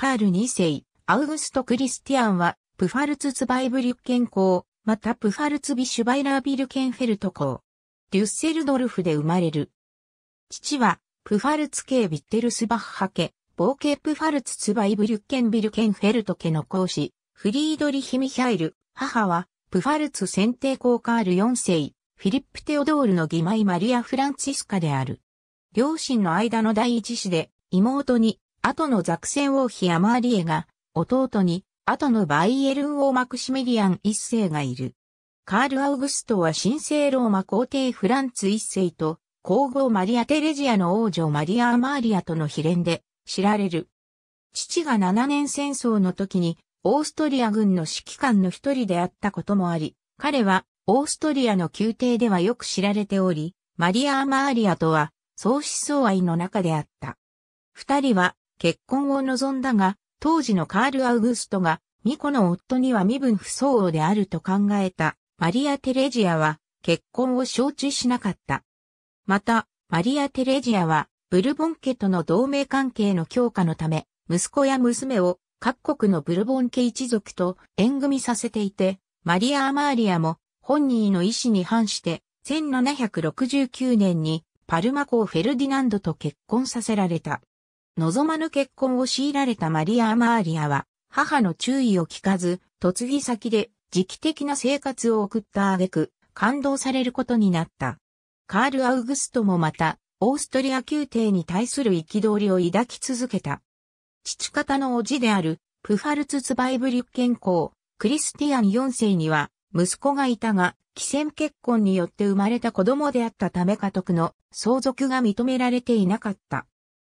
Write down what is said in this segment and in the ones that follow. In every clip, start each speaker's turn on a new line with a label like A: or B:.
A: カール2世、アウグスト・クリスティアンは、プファルツ・ツバイブリュッケン校、またプファルツ・ビシュバイラービルケンフェルト校、デュッセルドルフで生まれる。父は、プファルツ系ビッテルスバッハ家、冒険プファルツ・ツバイブリュッケンビルケンフェルト家の講師、フリードリヒ・ミヒャイル、母は、プファルツ選定校カール4世、フィリップ・テオドールの義妹マリア・フランチスカである。両親の間の第一子で、妹に後のザクセン王妃アマーリエが、弟に、後のバイエルン王マクシミリアン一世がいる。カール・アウグストは神聖ローマ皇帝フランツ一世と、皇后マリア・テレジアの王女マリア・アマーリアとの秘伝で知られる。父が7年戦争の時に、オーストリア軍の指揮官の一人であったこともあり、彼はオーストリアの宮廷ではよく知られており、マリア・アマーリアとは相思相愛の中であった。二人は結婚を望んだが、当時のカール・アウグストが、ミコの夫には身分不相応であると考えた、マリア・テレジアは、結婚を承知しなかった。また、マリア・テレジアは、ブルボン家との同盟関係の強化のため、息子や娘を各国のブルボン家一族と縁組させていて、マリア・アマーリアも本人の意思に反して、1769年にパルマ公フェルディナンドと結婚させられた。望まぬ結婚を強いられたマリア・アマーリアは、母の注意を聞かず、嫁ぎ先で時期的な生活を送った挙句、感動されることになった。カール・アウグストもまた、オーストリア宮廷に対する憤りを抱き続けた。父方の叔父である、プファルツ・ツバイブリュッケン公、クリスティアン4世には、息子がいたが、既戦結婚によって生まれた子供であったため家督の相続が認められていなかった。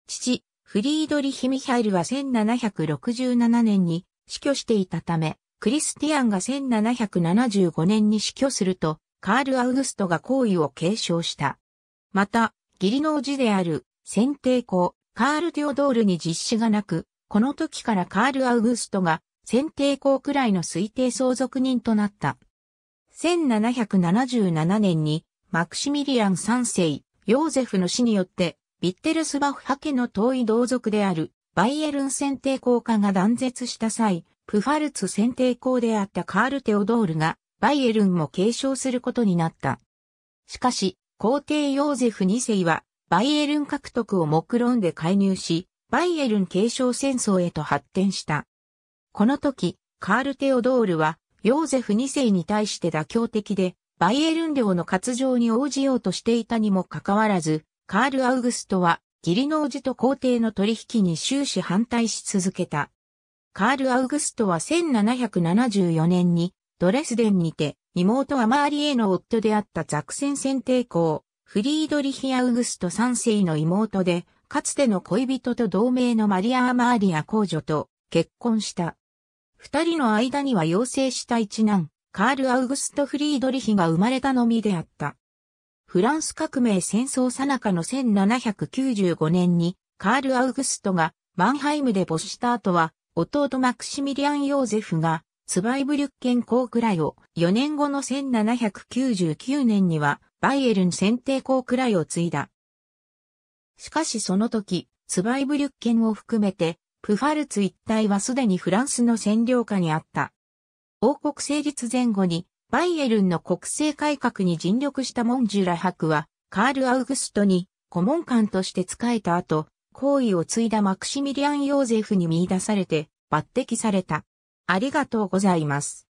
A: 父、フリードリヒ・ミヒャルは1767年に死去していたため、クリスティアンが1775年に死去すると、カール・アウグストが行為を継承した。また、義理の叔父である、選定校、カール・テオドールに実施がなく、この時からカール・アウグストが、選定校くらいの推定相続人となった。1777年に、マクシミリアン3世、ヨーゼフの死によって、ビッテルスバフ派家の遠い同族であるバイエルン選定校家が断絶した際、プファルツ選定校であったカール・テオドールがバイエルンも継承することになった。しかし、皇帝ヨーゼフ2世はバイエルン獲得を目論んで介入し、バイエルン継承戦争へと発展した。この時、カール・テオドールはヨーゼフ2世に対して妥協的で、バイエルン領の割譲に応じようとしていたにもかかわらず、カール・アウグストは、義理の叔父と皇帝の取引に終始反対し続けた。カール・アウグストは1774年に、ドレスデンにて、妹アマーリエの夫であったザクセン選帝公、フリードリヒ・アウグスト3世の妹で、かつての恋人と同盟のマリア・アマーリア公女と結婚した。二人の間には養成した一男、カール・アウグスト・フリードリヒが生まれたのみであった。フランス革命戦争さなかの1795年に、カール・アウグストがマンハイムで没した後は、弟マクシミリアン・ヨーゼフが、ツバイブリュッケン公クライを、4年後の1799年には、バイエルン選定校くらいを継いだ。しかしその時、ツバイブリュッケンを含めて、プファルツ一帯はすでにフランスの占領下にあった。王国成立前後にバイエルンの国政改革に尽力したモンジュラ伯は、カール・アウグストに顧問官として仕えた後、行為を継いだマクシミリアン・ヨーゼフに見出されて抜擢された。ありがとうございます。